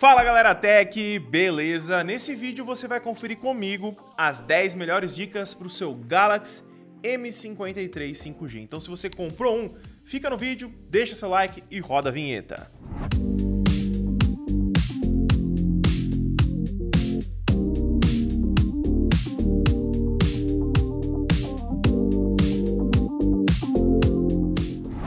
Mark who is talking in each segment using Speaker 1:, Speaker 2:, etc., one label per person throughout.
Speaker 1: Fala galera Tech, beleza? Nesse vídeo você vai conferir comigo as 10 melhores dicas para o seu Galaxy M53 5G. Então se você comprou um, fica no vídeo, deixa seu like e roda a vinheta.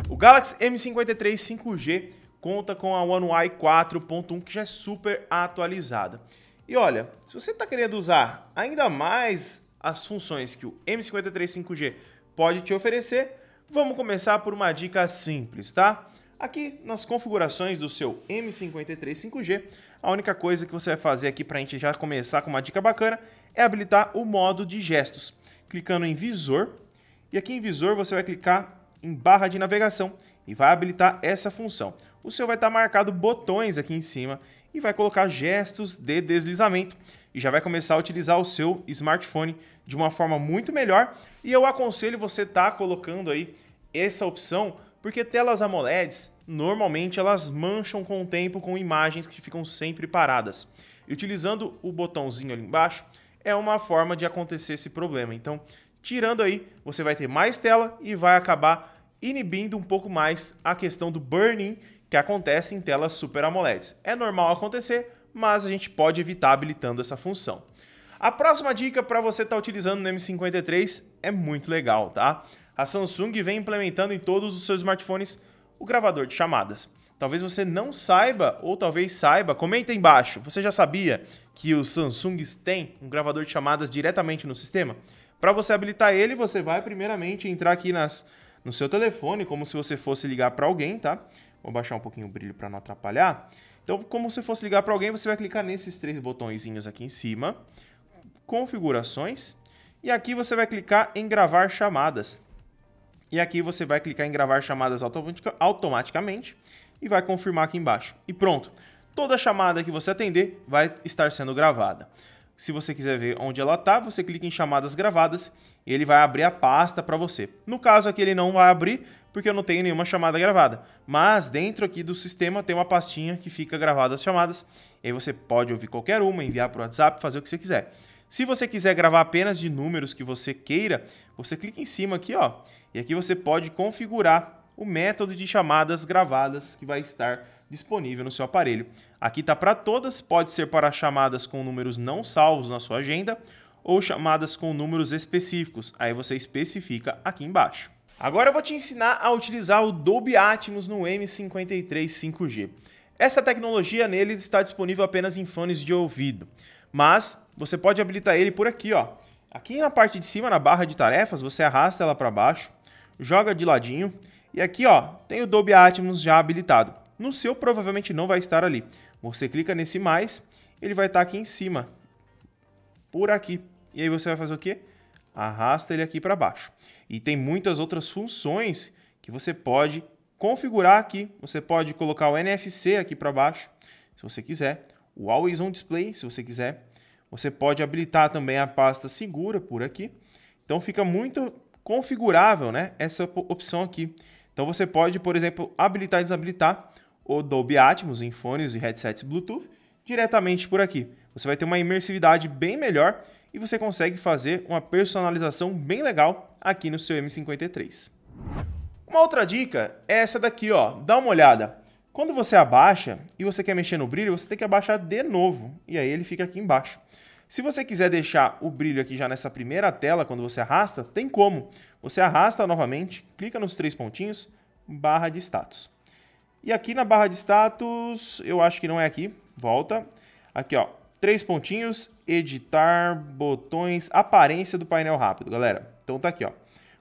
Speaker 1: O Galaxy M53 5G conta com a One UI 4.1 que já é super atualizada. E olha, se você está querendo usar ainda mais as funções que o M53 5G pode te oferecer, vamos começar por uma dica simples, tá? Aqui nas configurações do seu M53 5G, a única coisa que você vai fazer aqui para a gente já começar com uma dica bacana é habilitar o modo de gestos, clicando em visor. E aqui em visor você vai clicar em barra de navegação e vai habilitar essa função. O seu vai estar tá marcado botões aqui em cima e vai colocar gestos de deslizamento e já vai começar a utilizar o seu smartphone de uma forma muito melhor. E eu aconselho você estar tá colocando aí essa opção, porque telas AMOLEDs normalmente elas mancham com o tempo com imagens que ficam sempre paradas. E utilizando o botãozinho ali embaixo é uma forma de acontecer esse problema. Então, tirando aí, você vai ter mais tela e vai acabar inibindo um pouco mais a questão do burning que acontece em telas Super AMOLEDs. É normal acontecer, mas a gente pode evitar habilitando essa função. A próxima dica para você estar tá utilizando no M53 é muito legal, tá? A Samsung vem implementando em todos os seus smartphones o gravador de chamadas. Talvez você não saiba, ou talvez saiba, comenta aí embaixo. Você já sabia que os Samsungs têm um gravador de chamadas diretamente no sistema? Para você habilitar ele, você vai primeiramente entrar aqui nas no seu telefone, como se você fosse ligar para alguém, tá? Vou baixar um pouquinho o brilho para não atrapalhar. Então, como se fosse ligar para alguém, você vai clicar nesses três botõezinhos aqui em cima, configurações, e aqui você vai clicar em gravar chamadas. E aqui você vai clicar em gravar chamadas automaticamente e vai confirmar aqui embaixo. E pronto, toda chamada que você atender vai estar sendo gravada. Se você quiser ver onde ela está, você clica em chamadas gravadas e ele vai abrir a pasta para você. No caso aqui ele não vai abrir porque eu não tenho nenhuma chamada gravada, mas dentro aqui do sistema tem uma pastinha que fica gravada as chamadas e aí você pode ouvir qualquer uma, enviar para o WhatsApp, fazer o que você quiser. Se você quiser gravar apenas de números que você queira, você clica em cima aqui ó, e aqui você pode configurar o método de chamadas gravadas que vai estar disponível no seu aparelho. Aqui está para todas, pode ser para chamadas com números não salvos na sua agenda ou chamadas com números específicos. Aí você especifica aqui embaixo. Agora eu vou te ensinar a utilizar o Dolby Atmos no M53 5G. Essa tecnologia nele está disponível apenas em fones de ouvido, mas você pode habilitar ele por aqui, ó. Aqui na parte de cima, na barra de tarefas, você arrasta ela para baixo, joga de ladinho e aqui, ó, tem o Dolby Atmos já habilitado. No seu, provavelmente não vai estar ali. Você clica nesse mais, ele vai estar tá aqui em cima, por aqui. E aí você vai fazer o quê? Arrasta ele aqui para baixo. E tem muitas outras funções que você pode configurar aqui. Você pode colocar o NFC aqui para baixo, se você quiser. O Always On Display, se você quiser. Você pode habilitar também a pasta segura por aqui. Então fica muito configurável né, essa opção aqui. Então você pode, por exemplo, habilitar e desabilitar o Dolby Atmos em fones e headsets Bluetooth diretamente por aqui. Você vai ter uma imersividade bem melhor e você consegue fazer uma personalização bem legal aqui no seu M53. Uma outra dica é essa daqui, ó. Dá uma olhada. Quando você abaixa e você quer mexer no brilho, você tem que abaixar de novo. E aí ele fica aqui embaixo. Se você quiser deixar o brilho aqui já nessa primeira tela, quando você arrasta, tem como. Você arrasta novamente, clica nos três pontinhos, barra de status. E aqui na barra de status, eu acho que não é aqui, volta. Aqui, ó, três pontinhos, editar, botões, aparência do painel rápido, galera. Então tá aqui, ó.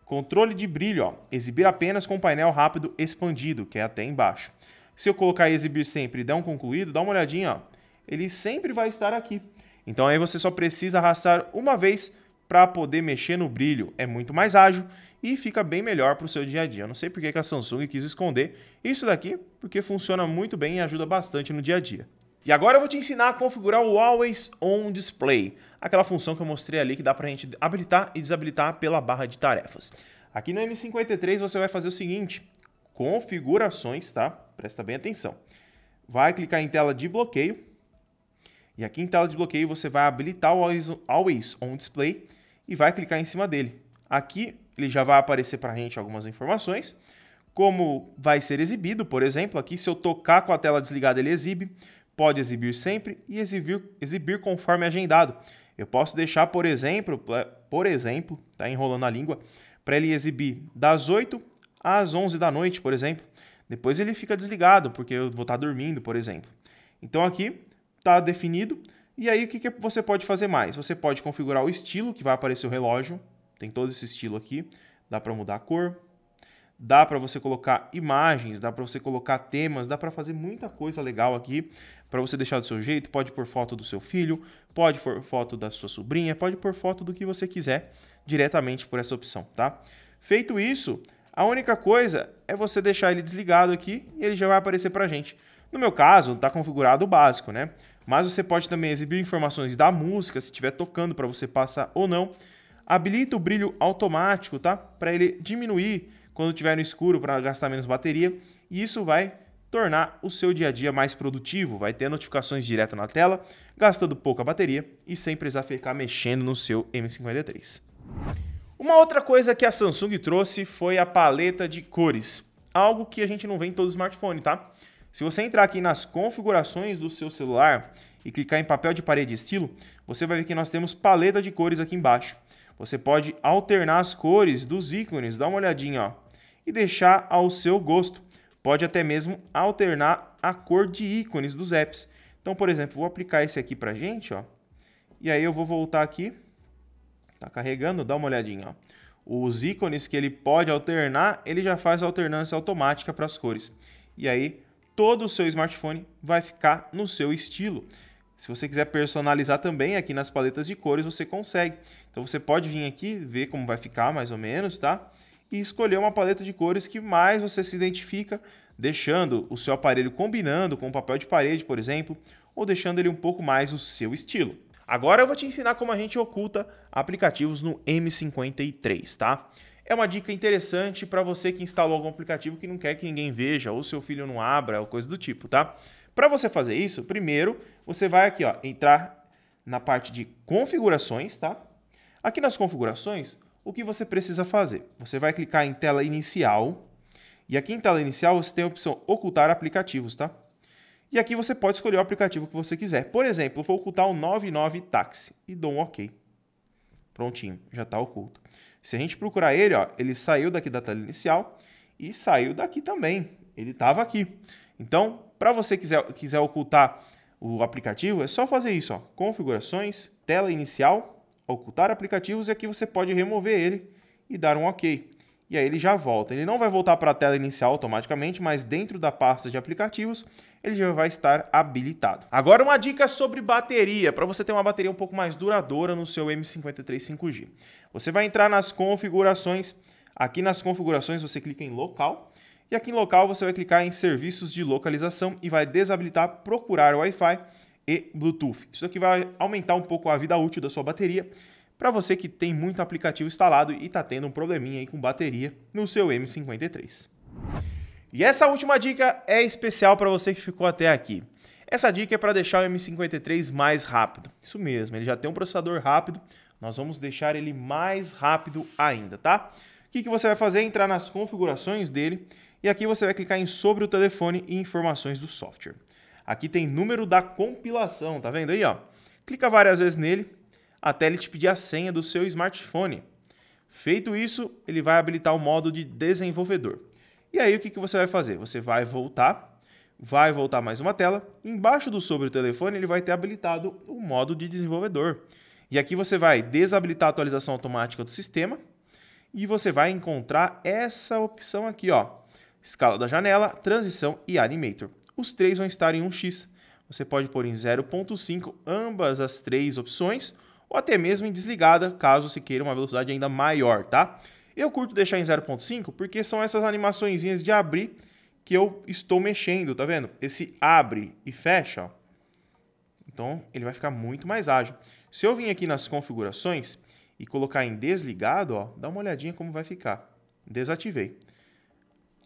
Speaker 1: Controle de brilho, ó, exibir apenas com painel rápido expandido, que é até embaixo. Se eu colocar exibir sempre e dar um concluído, dá uma olhadinha, ó. Ele sempre vai estar aqui. Então aí você só precisa arrastar uma vez para poder mexer no brilho. É muito mais ágil e fica bem melhor para o seu dia a dia. Eu não sei porque que a Samsung quis esconder isso daqui, porque funciona muito bem e ajuda bastante no dia a dia. E agora eu vou te ensinar a configurar o Always On Display, aquela função que eu mostrei ali que dá para a gente habilitar e desabilitar pela barra de tarefas. Aqui no M53 você vai fazer o seguinte, configurações, tá? Presta bem atenção. Vai clicar em tela de bloqueio, e aqui em tela de bloqueio você vai habilitar o Always On Display e vai clicar em cima dele. Aqui ele já vai aparecer para a gente algumas informações, como vai ser exibido, por exemplo, aqui se eu tocar com a tela desligada ele exibe, pode exibir sempre e exibir, exibir conforme agendado. Eu posso deixar, por exemplo, por exemplo, tá enrolando a língua, para ele exibir das 8 às 11 da noite, por exemplo. Depois ele fica desligado, porque eu vou estar tá dormindo, por exemplo. Então aqui está definido. E aí, o que, que você pode fazer mais? Você pode configurar o estilo que vai aparecer o relógio. Tem todo esse estilo aqui. Dá para mudar a cor. Dá para você colocar imagens, dá para você colocar temas, dá para fazer muita coisa legal aqui para você deixar do seu jeito. Pode pôr foto do seu filho, pode pôr foto da sua sobrinha, pode pôr foto do que você quiser diretamente por essa opção, tá? Feito isso, a única coisa é você deixar ele desligado aqui e ele já vai aparecer para gente. No meu caso, está configurado o básico, né? Mas você pode também exibir informações da música, se estiver tocando, para você passar ou não. Habilita o brilho automático, tá? Para ele diminuir quando estiver no escuro, para gastar menos bateria. E isso vai tornar o seu dia a dia mais produtivo, vai ter notificações direto na tela, gastando pouca bateria e sem precisar ficar mexendo no seu M53. Uma outra coisa que a Samsung trouxe foi a paleta de cores, algo que a gente não vê em todo smartphone, tá? Se você entrar aqui nas configurações do seu celular e clicar em papel de parede estilo, você vai ver que nós temos paleta de cores aqui embaixo. Você pode alternar as cores dos ícones, dá uma olhadinha, ó, e deixar ao seu gosto. Pode até mesmo alternar a cor de ícones dos apps. Então, por exemplo, vou aplicar esse aqui pra gente, ó. E aí eu vou voltar aqui. Tá carregando, dá uma olhadinha, ó. Os ícones que ele pode alternar, ele já faz a alternância automática para as cores. E aí todo o seu smartphone vai ficar no seu estilo. Se você quiser personalizar também aqui nas paletas de cores, você consegue. Então você pode vir aqui, ver como vai ficar mais ou menos, tá? E escolher uma paleta de cores que mais você se identifica, deixando o seu aparelho combinando com o papel de parede, por exemplo, ou deixando ele um pouco mais o seu estilo. Agora eu vou te ensinar como a gente oculta aplicativos no M53, tá? É uma dica interessante para você que instalou algum aplicativo que não quer que ninguém veja, ou seu filho não abra, ou coisa do tipo, tá? Para você fazer isso, primeiro você vai aqui, ó, entrar na parte de configurações, tá? Aqui nas configurações, o que você precisa fazer? Você vai clicar em tela inicial, e aqui em tela inicial você tem a opção ocultar aplicativos, tá? E aqui você pode escolher o aplicativo que você quiser. Por exemplo, eu vou ocultar o 99 táxi e dou um OK. Prontinho, já está oculto. Se a gente procurar ele, ó, ele saiu daqui da tela inicial e saiu daqui também. Ele estava aqui. Então, para você quiser, quiser ocultar o aplicativo, é só fazer isso. Ó. Configurações, tela inicial, ocultar aplicativos é e aqui você pode remover ele e dar um OK e aí ele já volta. Ele não vai voltar para a tela inicial automaticamente, mas dentro da pasta de aplicativos ele já vai estar habilitado. Agora uma dica sobre bateria, para você ter uma bateria um pouco mais duradoura no seu M53 5G. Você vai entrar nas configurações, aqui nas configurações você clica em local, e aqui em local você vai clicar em serviços de localização e vai desabilitar procurar Wi-Fi e Bluetooth. Isso aqui vai aumentar um pouco a vida útil da sua bateria para você que tem muito aplicativo instalado e está tendo um probleminha aí com bateria no seu M53. E essa última dica é especial para você que ficou até aqui. Essa dica é para deixar o M53 mais rápido. Isso mesmo, ele já tem um processador rápido, nós vamos deixar ele mais rápido ainda, tá? O que, que você vai fazer? Entrar nas configurações dele e aqui você vai clicar em sobre o telefone e informações do software. Aqui tem número da compilação, tá vendo aí? Ó? Clica várias vezes nele até ele te pedir a senha do seu smartphone. Feito isso, ele vai habilitar o modo de desenvolvedor. E aí o que, que você vai fazer? Você vai voltar, vai voltar mais uma tela, embaixo do sobre o telefone ele vai ter habilitado o modo de desenvolvedor. E aqui você vai desabilitar a atualização automática do sistema e você vai encontrar essa opção aqui, ó. Escala da janela, transição e animator. Os três vão estar em 1x. Você pode pôr em 0.5 ambas as três opções ou até mesmo em desligada, caso se queira uma velocidade ainda maior, tá? Eu curto deixar em 0.5 porque são essas animaçõezinhas de abrir que eu estou mexendo, tá vendo? Esse abre e fecha, ó. Então, ele vai ficar muito mais ágil. Se eu vir aqui nas configurações e colocar em desligado, ó, dá uma olhadinha como vai ficar. Desativei.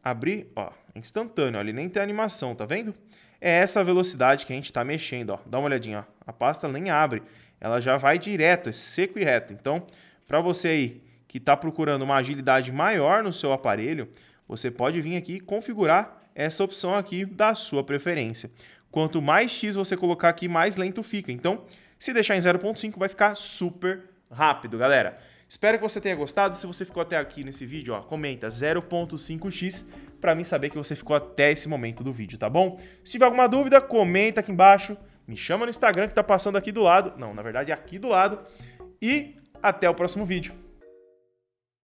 Speaker 1: Abrir, ó, instantâneo, ó, ele nem tem animação, tá vendo? É essa velocidade que a gente está mexendo, ó. Dá uma olhadinha, ó. A pasta nem abre ela já vai direto, é seco e reto. Então, para você aí que está procurando uma agilidade maior no seu aparelho, você pode vir aqui e configurar essa opção aqui da sua preferência. Quanto mais X você colocar aqui, mais lento fica. Então, se deixar em 0.5, vai ficar super rápido, galera. Espero que você tenha gostado. Se você ficou até aqui nesse vídeo, ó, comenta 0.5x para mim saber que você ficou até esse momento do vídeo, tá bom? Se tiver alguma dúvida, comenta aqui embaixo. Me chama no Instagram que tá passando aqui do lado. Não, na verdade é aqui do lado. E até o próximo vídeo.